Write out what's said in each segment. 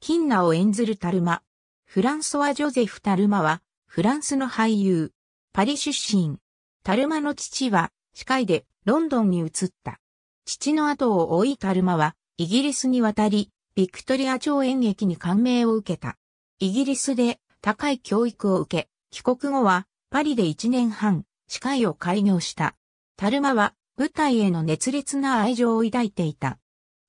金名を演ずるタルマ。フランソワ・ジョゼフ・タルマは、フランスの俳優。パリ出身。タルマの父は、司会で、ロンドンに移った。父の後を追いタルマは、イギリスに渡り、ビクトリア朝演劇に感銘を受けた。イギリスで、高い教育を受け、帰国後は、パリで1年半、司会を開業した。タルマは、舞台への熱烈な愛情を抱いていた。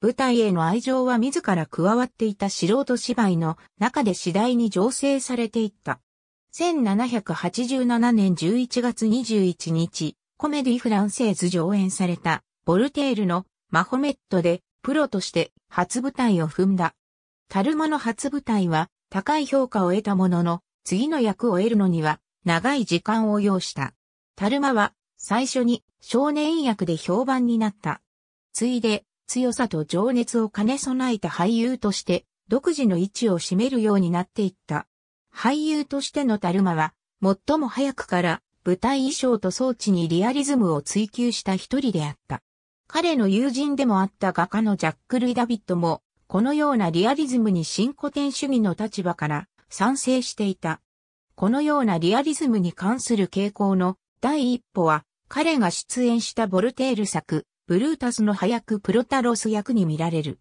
舞台への愛情は自ら加わっていた素人芝居の中で次第に醸成されていった。1787年11月21日、コメディフランセーズ上演された、ボルテールのマホメットで、プロとして初舞台を踏んだ。タルマの初舞台は、高い評価を得たものの、次の役を得るのには、長い時間を要した。タルマは、最初に少年役で評判になった。ついで、強さと情熱を兼ね備えた俳優として、独自の位置を占めるようになっていった。俳優としてのタルマは、最も早くから舞台衣装と装置にリアリズムを追求した一人であった。彼の友人でもあった画家のジャック・ルイ・ダビットも、このようなリアリズムに新古典主義の立場から賛成していた。このようなリアリズムに関する傾向の第一歩は、彼が出演したボルテール作、ブルータスの早くプロタロス役に見られる。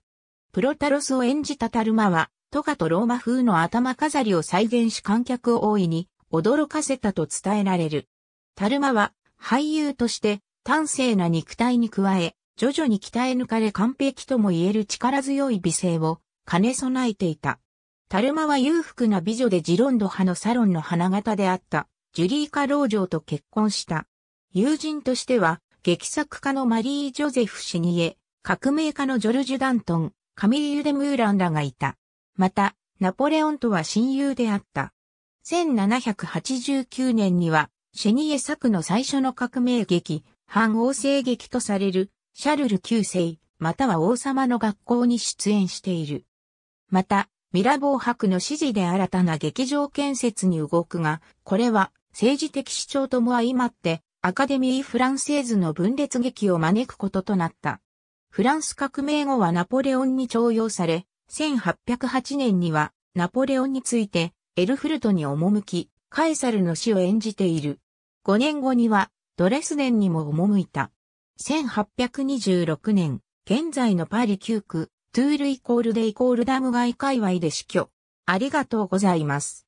プロタロスを演じたタルマは、トガとローマ風の頭飾りを再現し観客を大いに驚かせたと伝えられる。タルマは俳優として端正な肉体に加え、徐々に鍛え抜かれ完璧とも言える力強い美声を兼ね備えていた。タルマは裕福な美女でジロンド派のサロンの花形であったジュリーカ老嬢と結婚した。友人としては劇作家のマリー・ジョゼフ・シニエ、革命家のジョルジュ・ダントン、カミリユ・デ・ムーランらがいた。また、ナポレオンとは親友であった。1789年には、シェニエ作の最初の革命劇、反王政劇とされる、シャルル9世、または王様の学校に出演している。また、ミラボー博の指示で新たな劇場建設に動くが、これは政治的主張とも相まって、アカデミー・フランセーズの分裂劇を招くこととなった。フランス革命後はナポレオンに徴用され、1808年にはナポレオンについてエルフルトに赴き、カエサルの死を演じている。5年後にはドレスデンにも赴いた。1826年、現在のパリ9区、トゥールイコールでイコールダム街界隈で死去。ありがとうございます。